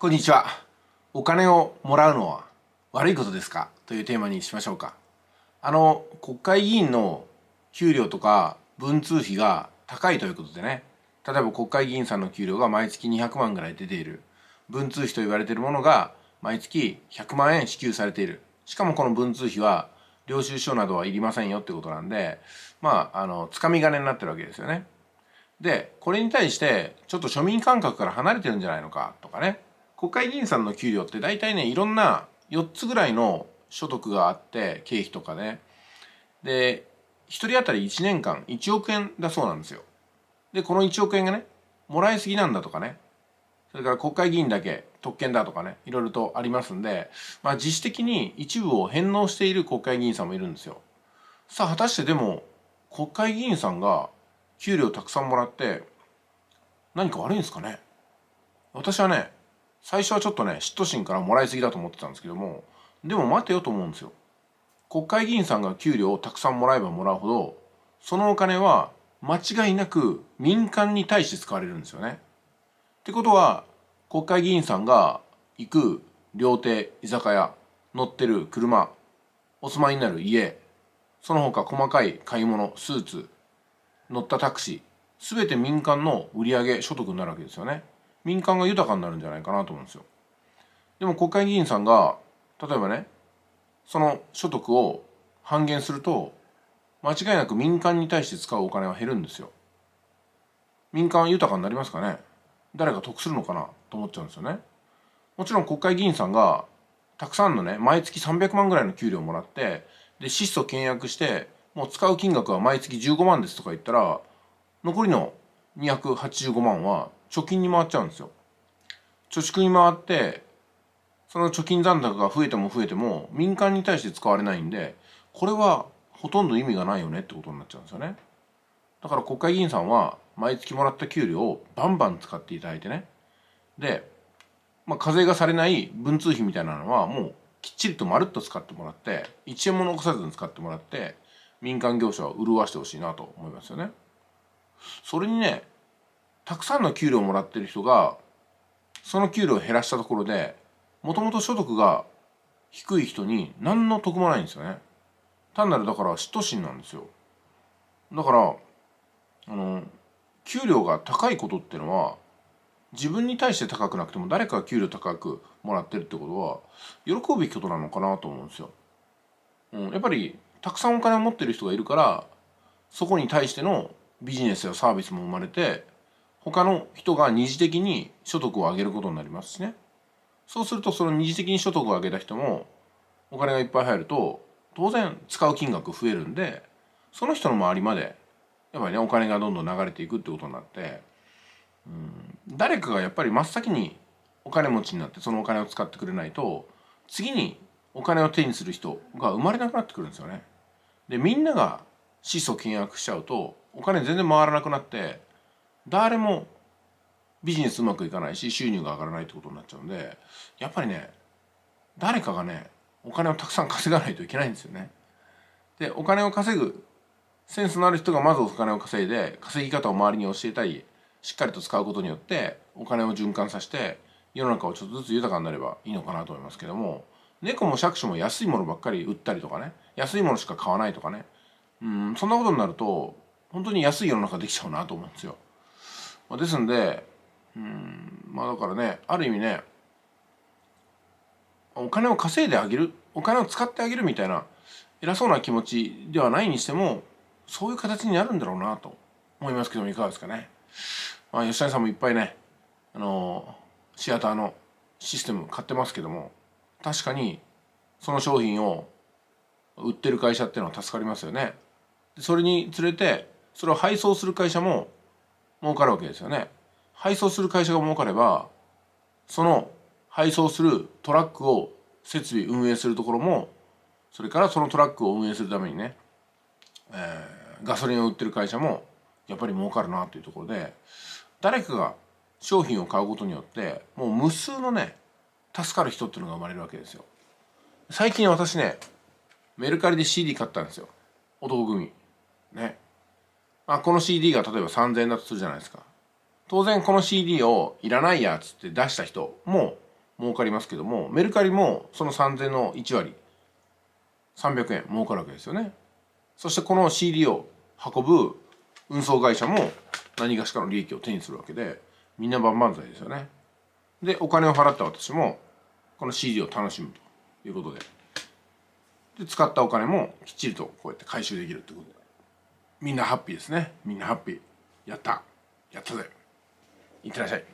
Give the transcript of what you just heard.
こんにちは。お金をもらうのは悪いことですかというテーマにしましょうか。あの、国会議員の給料とか文通費が高いということでね、例えば国会議員さんの給料が毎月200万ぐらい出ている。文通費と言われているものが毎月100万円支給されている。しかもこの文通費は領収書などはいりませんよってことなんで、まあ、あの、つかみ金になってるわけですよね。で、これに対して、ちょっと庶民感覚から離れてるんじゃないのかとかね。国会議員さんの給料って大体ねいろんな4つぐらいの所得があって経費とかねで1人当たり1年間1億円だそうなんですよでこの1億円がねもらいすぎなんだとかねそれから国会議員だけ特権だとかねいろいろとありますんで、まあ、自主的に一部を返納している国会議員さんもいるんですよさあ果たしてでも国会議員さんが給料たくさんもらって何か悪いんですかね私はね最初はちょっとね嫉妬心からもらいすぎだと思ってたんですけどもでも待てよと思うんですよ国会議員さんが給料をたくさんもらえばもらうほどそのお金は間違いなく民間に対して使われるんですよね。ってことは国会議員さんが行く料亭居酒屋乗ってる車お住まいになる家その他細かい買い物スーツ乗ったタクシー全て民間の売上所得になるわけですよね。民間が豊かになるんじゃないかなと思うんですよ。でも国会議員さんが例えばねその所得を半減すると間違いなく民間に対して使うお金は減るんですよ。民間は豊かになりますかね誰が得するのかなと思っちゃうんですよね。もちろん国会議員さんがたくさんのね毎月300万ぐらいの給料をもらってで質素契約してもう使う金額は毎月15万ですとか言ったら残りの285万は貯金に回っちゃうんですよ貯蓄に回ってその貯金残高が増えても増えても民間に対して使われないんでこれはほとんど意味がないよねってことになっちゃうんですよねだから国会議員さんは毎月もらった給料をバンバン使っていただいてねで、まあ、課税がされない文通費みたいなのはもうきっちりとまるっと使ってもらって1円も残さずに使ってもらって民間業者を潤わしてほしいなと思いますよねそれにねたくさんの給料をもらってる人がその給料を減らしたところでもともと所得が低い人に何の得もないんですよね。単なるだから嫉妬心なんですよ。だからあの給料が高いことってのは自分に対して高くなくても誰かが給料高くもらってるってことは喜ぶべきことなのかなと思うんですよ。うん、やっぱりたくさんお金を持ってる人がいるからそこに対してのビジネスやサービスも生まれて他の人が二次的に所得を上げることになりますしねそうするとその二次的に所得を上げた人もお金がいっぱい入ると当然使う金額増えるんでその人の周りまでやっぱりねお金がどんどん流れていくってことになって、うん、誰かがやっぱり真っ先にお金持ちになってそのお金を使ってくれないと次にお金を手にする人が生まれなくなってくるんですよね。でみんなが質素倹約しちゃうとお金全然回らなくなって誰もビジネスうまくいかないし収入が上がらないってことになっちゃうんでやっぱりね誰かがねお金をたくさん稼がないといけないんですよね。でお金を稼ぐセンスのある人がまずお金を稼いで稼ぎ方を周りに教えたりしっかりと使うことによってお金を循環させて世の中をちょっとずつ豊かになればいいのかなと思いますけども猫も借子も安いものばっかり売ったりとかね安いものしか買わないとかねうんそんなことになると本当に安い世の中できちゃうなと思うんですよ。まあ、ですんでうんまあだからねある意味ねお金を稼いであげるお金を使ってあげるみたいな偉そうな気持ちではないにしてもそういう形になるんだろうなと思いますけどもいかがですかね。まあ、吉谷さんもいっぱいねあのシアターのシステム買ってますけども確かにその商品を売ってる会社っていうのは助かりますよね。それにつれてそれを配送する会社も儲かるわけですよね配送する会社が儲かればその配送するトラックを設備運営するところもそれからそのトラックを運営するためにね、えー、ガソリンを売ってる会社もやっぱり儲かるなというところで誰かが商品を買うことによってもう無数のね助かる人っていうのが生まれるわけですよ最近私ねメルカリで CD 買ったんですよ男組ねあこの CD が例えば3,000円だとするじゃないですか当然この CD をいらないやつって出した人も儲かりますけどもメルカリもその3,000の1割300円儲かるわけですよねそしてこの CD を運ぶ運送会社も何がしかの利益を手にするわけでみんな万々歳ですよねでお金を払った私もこの CD を楽しむということでで使ったお金もきっちりとこうやって回収できるってことでみんなハッピーですねみんなハッピーやったやったぜいってらっしゃい